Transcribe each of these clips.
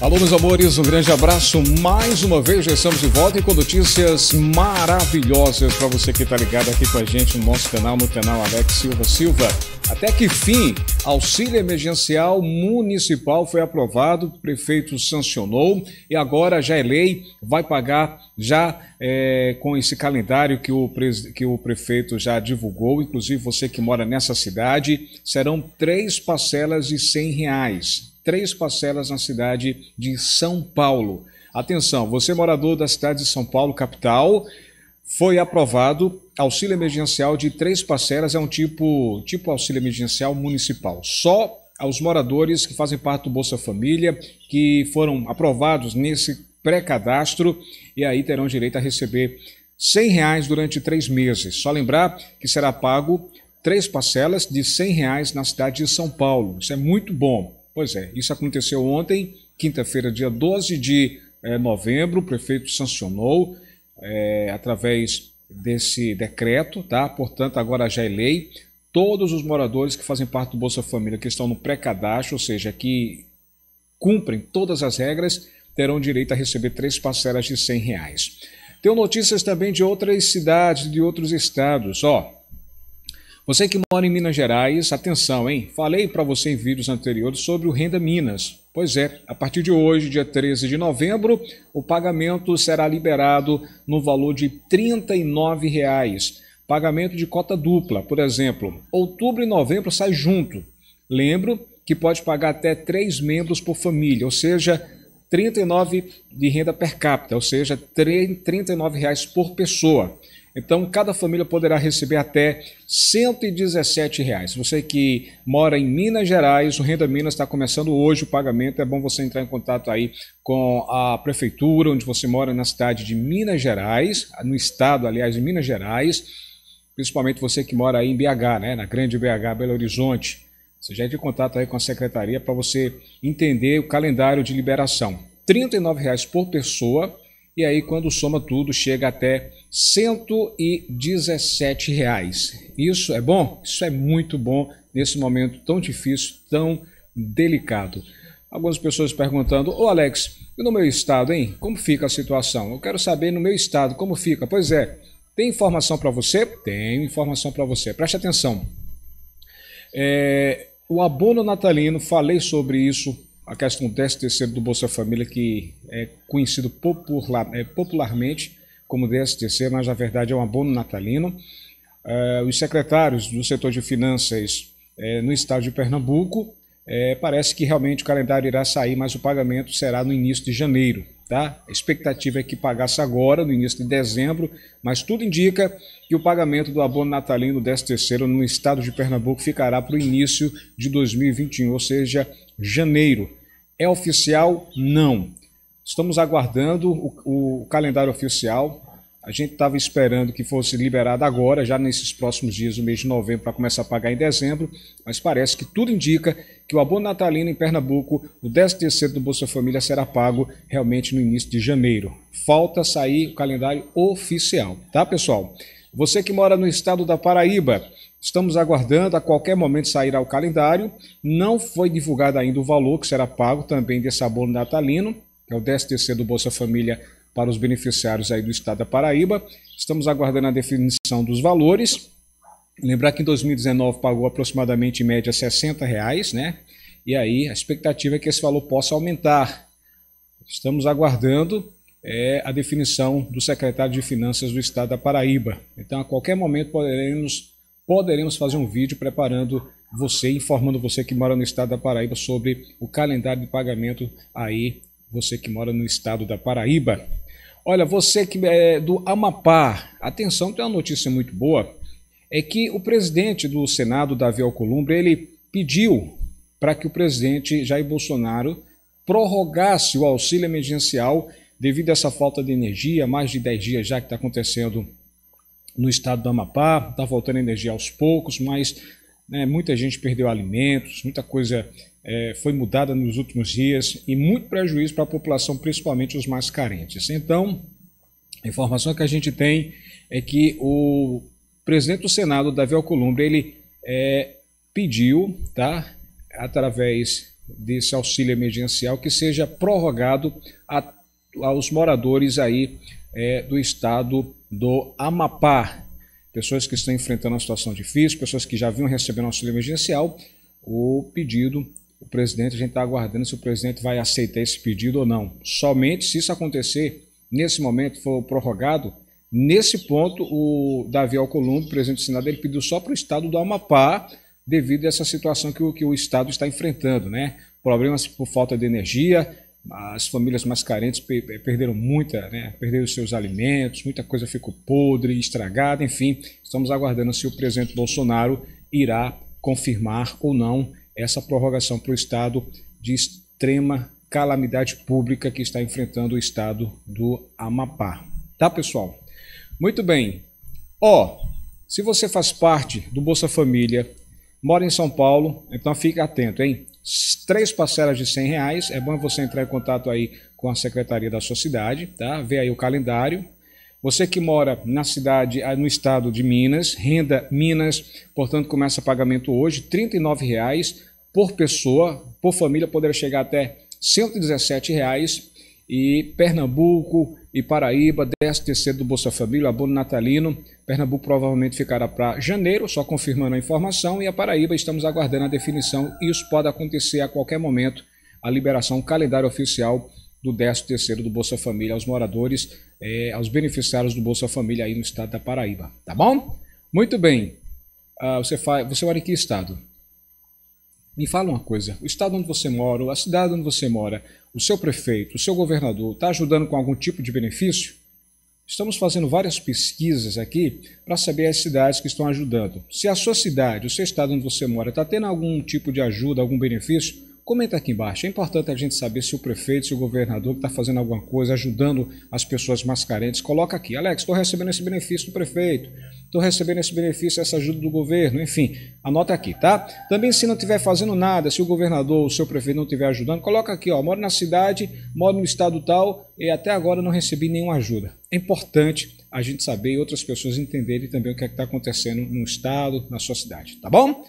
Alô, meus amores, um grande abraço. Mais uma vez, já estamos de volta e com notícias maravilhosas para você que está ligado aqui com a gente no nosso canal, no canal Alex Silva Silva. Até que fim, auxílio emergencial municipal foi aprovado, o prefeito sancionou e agora já é lei, vai pagar já é, com esse calendário que o, que o prefeito já divulgou, inclusive você que mora nessa cidade, serão três parcelas de R$ reais três parcelas na cidade de São Paulo. Atenção, você morador da cidade de São Paulo, capital, foi aprovado auxílio emergencial de três parcelas, é um tipo, tipo auxílio emergencial municipal. Só aos moradores que fazem parte do Bolsa Família, que foram aprovados nesse pré-cadastro e aí terão direito a receber R$ reais durante três meses. Só lembrar que será pago três parcelas de R$ reais na cidade de São Paulo. Isso é muito bom. Pois é, isso aconteceu ontem, quinta-feira, dia 12 de é, novembro. O prefeito sancionou é, através desse decreto, tá? Portanto, agora já é lei. Todos os moradores que fazem parte do Bolsa Família, que estão no pré-cadastro, ou seja, que cumprem todas as regras, terão direito a receber três parcelas de R$ 100. Tenho notícias também de outras cidades, de outros estados. Ó, você que mora em Minas Gerais, atenção, hein? Falei para você em vídeos anteriores sobre o Renda Minas. Pois é, a partir de hoje, dia 13 de novembro, o pagamento será liberado no valor de R$ 39,00. Pagamento de cota dupla, por exemplo. Outubro e novembro sai junto. Lembro que pode pagar até três membros por família, ou seja, 39 de renda per capita, ou seja, R$ 39,00 por pessoa. Então, cada família poderá receber até R$ reais. Você que mora em Minas Gerais, o Renda Minas está começando hoje o pagamento. É bom você entrar em contato aí com a prefeitura onde você mora, na cidade de Minas Gerais, no estado, aliás, de Minas Gerais. Principalmente você que mora aí em BH, né? na grande BH, Belo Horizonte. Você já é de contato aí com a secretaria para você entender o calendário de liberação. R$ reais por pessoa e aí, quando soma tudo, chega até 117 reais. Isso é bom? Isso é muito bom nesse momento tão difícil, tão delicado. Algumas pessoas perguntando, ô Alex, e no meu estado, hein? Como fica a situação? Eu quero saber no meu estado como fica. Pois é, tem informação para você? Tenho informação para você. Preste atenção. É, o abono natalino, falei sobre isso a questão do 13 do Bolsa Família, que é conhecido popular, é, popularmente como 13 mas na verdade é um abono natalino. É, os secretários do setor de finanças é, no estado de Pernambuco, parece que realmente o calendário irá sair, mas o pagamento será no início de janeiro. Tá? A expectativa é que pagasse agora, no início de dezembro, mas tudo indica que o pagamento do abono natalino 13º no estado de Pernambuco ficará para o início de 2021, ou seja, janeiro. É oficial? Não. Estamos aguardando o, o calendário oficial, a gente estava esperando que fosse liberado agora, já nesses próximos dias, o mês de novembro, para começar a pagar em dezembro, mas parece que tudo indica que o abono natalino em Pernambuco, o 13º do Bolsa Família, será pago realmente no início de janeiro. Falta sair o calendário oficial, tá, pessoal? Você que mora no estado da Paraíba, estamos aguardando, a qualquer momento sairá o calendário. Não foi divulgado ainda o valor que será pago também desse abono natalino, que é o 13º do Bolsa Família para os beneficiários aí do estado da Paraíba. Estamos aguardando a definição dos valores. Lembrar que em 2019 pagou aproximadamente em média 60 reais, né? E aí a expectativa é que esse valor possa aumentar. Estamos aguardando é, a definição do secretário de Finanças do Estado da Paraíba. Então, a qualquer momento poderemos, poderemos fazer um vídeo preparando você, informando você que mora no Estado da Paraíba sobre o calendário de pagamento aí você que mora no estado da Paraíba. Olha, você que é do Amapá, atenção, tem uma notícia muito boa, é que o presidente do Senado, Davi Alcolumbre, ele pediu para que o presidente Jair Bolsonaro prorrogasse o auxílio emergencial devido a essa falta de energia, mais de 10 dias já que está acontecendo no estado do Amapá, está voltando energia aos poucos, mas né? Muita gente perdeu alimentos, muita coisa é, foi mudada nos últimos dias e muito prejuízo para a população, principalmente os mais carentes. Então, a informação que a gente tem é que o presidente do Senado, Davi Alcolumbre, ele é, pediu, tá, através desse auxílio emergencial, que seja prorrogado a, aos moradores aí é, do estado do Amapá, pessoas que estão enfrentando uma situação difícil, pessoas que já vinham recebendo auxílio emergencial, o pedido, o presidente, a gente está aguardando se o presidente vai aceitar esse pedido ou não. Somente se isso acontecer, nesse momento, for prorrogado, nesse ponto, o Davi Alcolumbre, presidente do Senado, ele pediu só para o Estado do Amapá, devido a essa situação que o, que o Estado está enfrentando, né? Problemas por falta de energia, as famílias mais carentes eh, perderam muita, né? perderam seus alimentos, muita coisa ficou podre, estragada, enfim. Estamos aguardando se o presidente Bolsonaro irá confirmar ou não essa prorrogação para o estado de extrema calamidade pública que está enfrentando o estado do Amapá. Tá, pessoal? Muito bem. Ó, oh, se você faz parte do Bolsa Família, mora em São Paulo, então fica atento, hein? três parcelas de cem reais. É bom você entrar em contato aí com a secretaria da sua cidade, tá? ver aí o calendário. Você que mora na cidade, ah, no estado de Minas, renda Minas, portanto começa pagamento hoje, R$ reais por pessoa, por família poderá chegar até R$ 117 reais e Pernambuco e Paraíba, 13 do Bolsa Família, abono natalino. Pernambuco provavelmente ficará para janeiro, só confirmando a informação, e a Paraíba estamos aguardando a definição. Isso pode acontecer a qualquer momento, a liberação calendário oficial do 13 do Bolsa Família aos moradores, é, aos beneficiários do Bolsa Família aí no estado da Paraíba, tá bom? Muito bem. Ah, você, faz, você mora em que estado? Me fala uma coisa, o estado onde você mora, a cidade onde você mora, o seu prefeito, o seu governador, está ajudando com algum tipo de benefício? Estamos fazendo várias pesquisas aqui para saber as cidades que estão ajudando. Se a sua cidade, o seu estado onde você mora, está tendo algum tipo de ajuda, algum benefício, comenta aqui embaixo. É importante a gente saber se o prefeito, se o governador está fazendo alguma coisa, ajudando as pessoas mais carentes. Coloca aqui, Alex, estou recebendo esse benefício do prefeito, estou recebendo esse benefício, essa ajuda do governo, enfim, anota aqui, tá? Também se não estiver fazendo nada, se o governador, o seu prefeito não estiver ajudando, coloca aqui, ó, moro na cidade, moro no estado tal e até agora não recebi nenhuma ajuda. É importante a gente saber e outras pessoas entenderem também o que é está acontecendo no estado, na sua cidade, tá bom?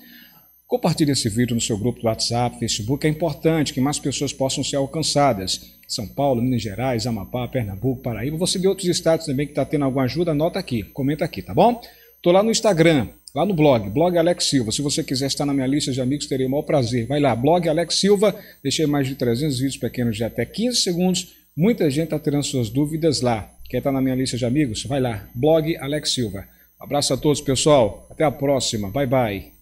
Compartilhe esse vídeo no seu grupo do WhatsApp, Facebook, é importante que mais pessoas possam ser alcançadas. São Paulo, Minas Gerais, Amapá, Pernambuco, Paraíba, você de outros estados também que está tendo alguma ajuda, anota aqui, comenta aqui, tá bom? Estou lá no Instagram, lá no blog, blog Alex Silva. Se você quiser estar na minha lista de amigos, teria o maior prazer. Vai lá, blog Alex Silva, deixei mais de 300 vídeos pequenos de até 15 segundos. Muita gente está tirando suas dúvidas lá. Quer estar tá na minha lista de amigos? Vai lá, blog Alex Silva. abraço a todos, pessoal. Até a próxima. Bye, bye.